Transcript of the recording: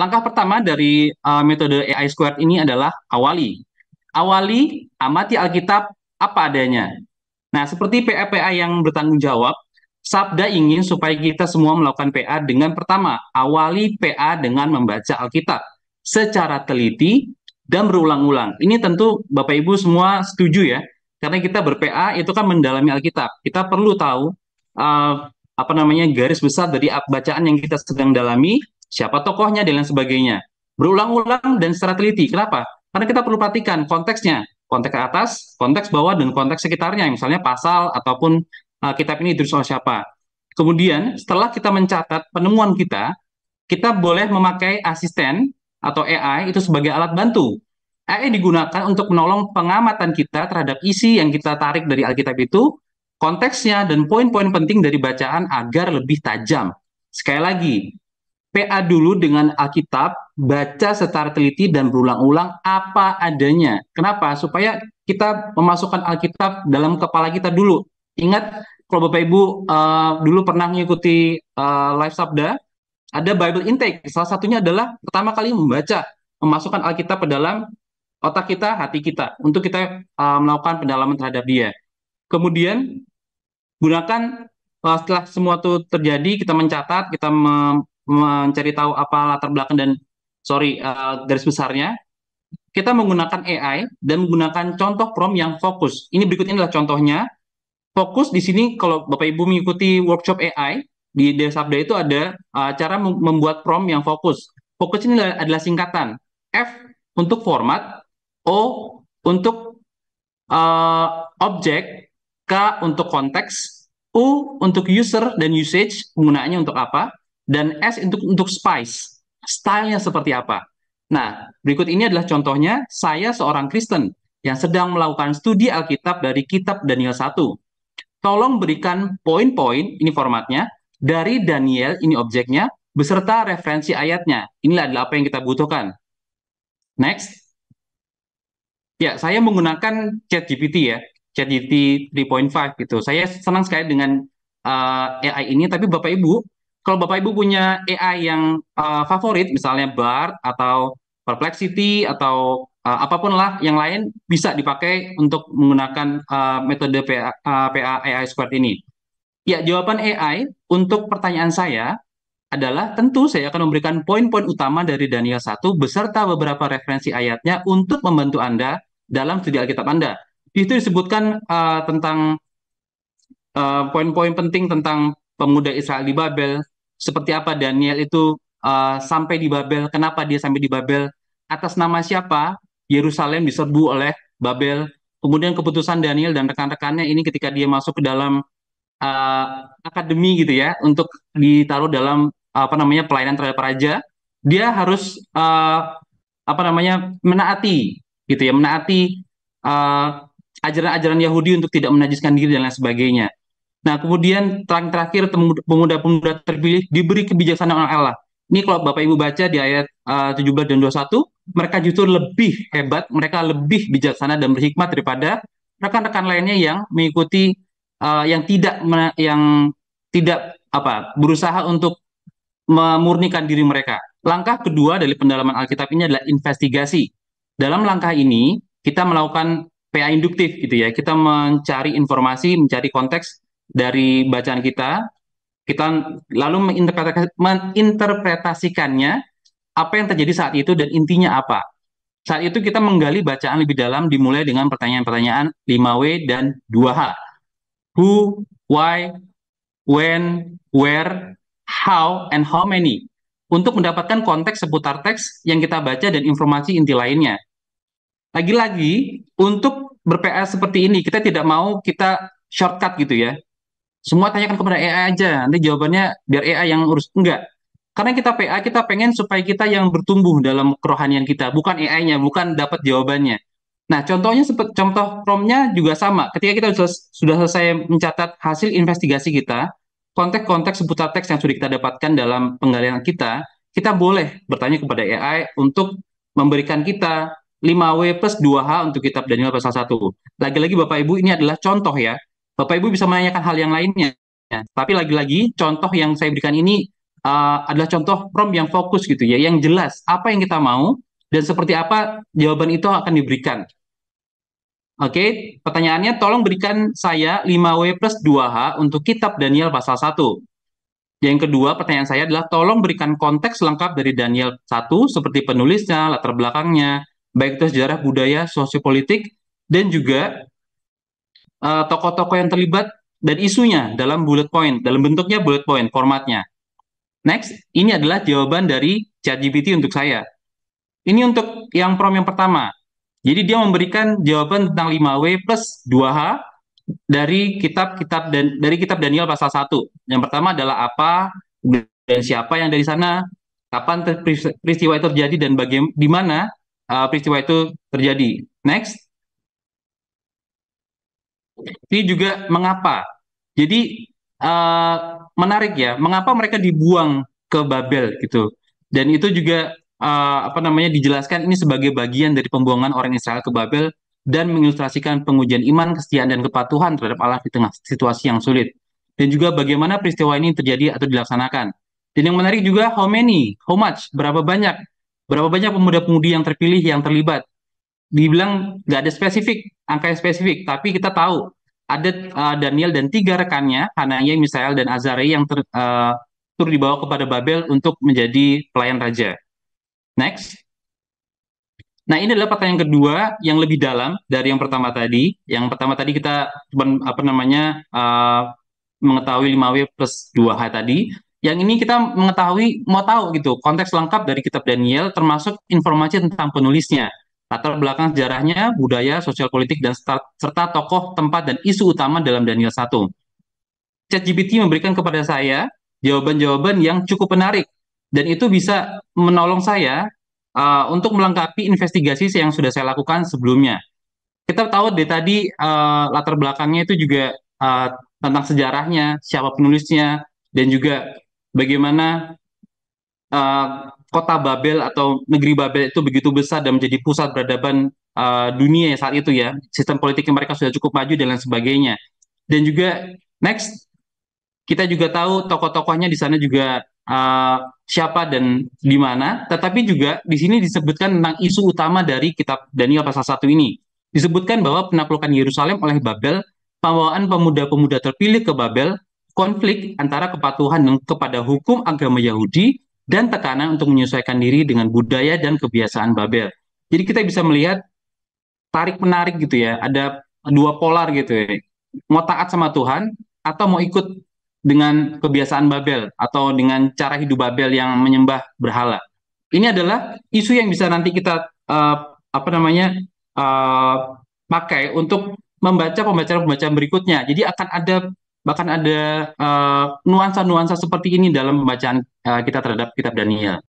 Langkah pertama dari uh, metode AI squared ini adalah awali. Awali, amati Alkitab apa adanya. Nah, seperti PA-PA yang bertanggung jawab, Sabda ingin supaya kita semua melakukan PA dengan pertama, awali PA dengan membaca Alkitab secara teliti dan berulang-ulang. Ini tentu Bapak Ibu semua setuju ya, karena kita ber-PA itu kan mendalami Alkitab. Kita perlu tahu uh, apa namanya garis besar dari bacaan yang kita sedang dalami siapa tokohnya dan lain sebagainya. Berulang-ulang dan secara teliti. Kenapa? Karena kita perlu perhatikan konteksnya, konteks atas, konteks bawah dan konteks sekitarnya, misalnya pasal ataupun uh, kitab ini ditulis oleh siapa. Kemudian setelah kita mencatat penemuan kita, kita boleh memakai asisten atau AI itu sebagai alat bantu. AI digunakan untuk menolong pengamatan kita terhadap isi yang kita tarik dari Alkitab itu, konteksnya dan poin-poin penting dari bacaan agar lebih tajam. Sekali lagi, PA dulu dengan Alkitab, baca secara teliti dan berulang-ulang apa adanya. Kenapa? Supaya kita memasukkan Alkitab dalam kepala kita dulu. Ingat kalau Bapak Ibu uh, dulu pernah mengikuti uh, eh, live sabda, ada Bible intake. Salah satunya adalah pertama kali membaca, memasukkan Alkitab ke dalam otak kita, hati kita untuk kita uh, melakukan pendalaman terhadap dia. Kemudian gunakan setelah semua itu terjadi, kita mencatat, kita mencari tahu apa latar belakang dan sorry uh, garis besarnya, kita menggunakan AI dan menggunakan contoh prompt yang fokus. Ini berikut ini adalah contohnya. Fokus di sini kalau Bapak Ibu mengikuti workshop AI di Desabda itu ada uh, cara membuat prompt yang fokus. Fokus ini adalah, adalah singkatan. F untuk format, O untuk uh, objek, K untuk konteks, U untuk user dan usage, penggunaannya untuk apa, dan S untuk untuk spice. Stylenya seperti apa? Nah, berikut ini adalah contohnya saya seorang Kristen yang sedang melakukan studi Alkitab dari kitab Daniel 1. Tolong berikan poin-poin, ini formatnya, dari Daniel, ini objeknya, beserta referensi ayatnya. Inilah adalah apa yang kita butuhkan. Next. Ya, saya menggunakan ChatGPT ya, ChatGPT 3.5 gitu. Saya senang sekali dengan uh, eh, AI ini, tapi Bapak Ibu kalau Bapak Ibu punya AI yang uh, favorit, misalnya BART atau Perplexity atau uh, apapun lah yang lain bisa dipakai untuk menggunakan uh, metode PA, uh, PA AI squared ini. Ya, jawaban AI untuk pertanyaan saya adalah tentu saya akan memberikan poin-poin utama dari Daniel 1 beserta beberapa referensi ayatnya untuk membantu Anda dalam studi Alkitab Anda. Itu disebutkan uh, tentang uh, poin-poin uh, poin -poin penting tentang pemuda Israel di Babel, seperti apa Daniel itu uh, sampai di Babel, kenapa dia sampai di Babel, atas nama siapa Yerusalem diserbu oleh Babel. Kemudian keputusan Daniel dan rekan-rekannya ini ketika dia masuk ke dalam uh, akademi gitu ya untuk ditaruh dalam apa namanya pelayanan terhadap raja, dia harus uh, apa namanya menaati gitu ya, menaati ajaran-ajaran uh, ajaran -ajaran Yahudi untuk tidak menajiskan diri dan lain sebagainya. Nah, kemudian terang terakhir pemuda-pemuda terpilih diberi kebijaksanaan oleh Allah. Ini kalau Bapak Ibu baca di ayat eh, uh, 17 dan 21, mereka justru lebih hebat, mereka lebih bijaksana dan berhikmat daripada rekan-rekan lainnya yang mengikuti uh, yang tidak yang tidak apa berusaha untuk memurnikan diri mereka. Langkah kedua dari pendalaman Alkitab ini adalah investigasi. Dalam langkah ini kita melakukan PA induktif gitu ya. Kita mencari informasi, mencari konteks dari bacaan kita, kita lalu menginterpretasikannya apa yang terjadi saat itu dan intinya apa. Saat itu kita menggali bacaan lebih dalam dimulai dengan pertanyaan-pertanyaan 5W dan 2H. Who, why, when, where, how, and how many. Untuk mendapatkan konteks seputar teks yang kita baca dan informasi inti lainnya. Lagi-lagi, untuk ber seperti ini, kita tidak mau kita shortcut gitu ya semua tanyakan kepada AI aja, nanti jawabannya biar AI yang urus. Enggak. Karena kita PA, kita pengen supaya kita yang bertumbuh dalam kerohanian kita, bukan AI-nya, bukan dapat jawabannya. Nah, contohnya seperti contoh promnya juga sama. Ketika kita sudah selesai mencatat hasil investigasi kita, konteks-konteks seputar teks yang sudah kita dapatkan dalam penggalian kita, kita boleh bertanya kepada AI untuk memberikan kita 5W plus 2H untuk kitab Daniel pasal 1. Lagi-lagi Bapak Ibu ini adalah contoh ya. Bapak Ibu bisa menanyakan hal yang lainnya. Tapi lagi-lagi contoh yang saya berikan ini uh, adalah contoh prompt yang fokus gitu ya, yang jelas apa yang kita mau dan seperti apa jawaban itu akan diberikan. Oke, okay, pertanyaannya tolong berikan saya 5W plus 2H untuk kitab Daniel pasal 1. Yang kedua, pertanyaan saya adalah tolong berikan konteks lengkap dari Daniel 1 seperti penulisnya, latar belakangnya, baik itu sejarah budaya, sosiopolitik, dan juga toko eh, tokoh-tokoh yang terlibat dan isunya dalam bullet point, dalam bentuknya bullet point formatnya. Next, ini adalah jawaban dari ChatGPT untuk saya. Ini untuk yang prom yang pertama. Jadi dia memberikan jawaban tentang 5W plus 2H dari kitab-kitab dan dari kitab Daniel pasal 1. Yang pertama adalah apa dan siapa yang dari sana, kapan peristiwa itu terjadi dan bagaimana di mana uh, peristiwa itu terjadi. Next, ini juga mengapa. Jadi uh, menarik ya, mengapa mereka dibuang ke Babel gitu. Dan itu juga uh, apa namanya dijelaskan ini sebagai bagian dari pembuangan orang Israel ke Babel dan mengilustrasikan pengujian iman, kesetiaan dan kepatuhan terhadap Allah di tengah situasi yang sulit. Dan juga bagaimana peristiwa ini terjadi atau dilaksanakan. Dan yang menarik juga how many, how much, berapa banyak, berapa banyak pemuda-pemudi yang terpilih yang terlibat dibilang nggak ada spesifik angka yang spesifik, tapi kita tahu ada uh, Daniel dan tiga rekannya, Hananya, Misael dan Azari yang ter, uh, tur dibawa kepada Babel untuk menjadi pelayan raja. Next. Nah, ini adalah pertanyaan kedua yang lebih dalam dari yang pertama tadi. Yang pertama tadi kita apa namanya uh, mengetahui 5W plus 2H tadi. Yang ini kita mengetahui mau tahu gitu konteks lengkap dari kitab Daniel termasuk informasi tentang penulisnya. Latar belakang sejarahnya, budaya, sosial politik, dan serta tokoh, tempat, dan isu utama dalam Daniel 1. ChatGPT memberikan kepada saya jawaban-jawaban yang cukup menarik, dan itu bisa menolong saya uh, untuk melengkapi investigasi yang sudah saya lakukan sebelumnya. Kita tahu dari tadi uh, latar belakangnya itu juga uh, tentang sejarahnya, siapa penulisnya, dan juga bagaimana uh, kota Babel atau negeri Babel itu begitu besar dan menjadi pusat peradaban uh, dunia ya saat itu ya. Sistem politik mereka sudah cukup maju dan lain sebagainya. Dan juga next kita juga tahu tokoh-tokohnya di sana juga uh, siapa dan di mana. Tetapi juga di sini disebutkan tentang isu utama dari kitab Daniel pasal satu ini. Disebutkan bahwa penaklukan Yerusalem oleh Babel, pembawaan pemuda-pemuda terpilih ke Babel, konflik antara kepatuhan kepada hukum agama Yahudi dan tekanan untuk menyesuaikan diri dengan budaya dan kebiasaan Babel. Jadi kita bisa melihat tarik menarik gitu ya, ada dua polar gitu ya. Mau taat sama Tuhan atau mau ikut dengan kebiasaan Babel atau dengan cara hidup Babel yang menyembah berhala. Ini adalah isu yang bisa nanti kita uh, apa namanya uh, pakai untuk membaca pembacaan-pembacaan berikutnya. Jadi akan ada bahkan ada eh, nuansa nuansa seperti ini dalam pembacaan eh, kita terhadap kitab daniel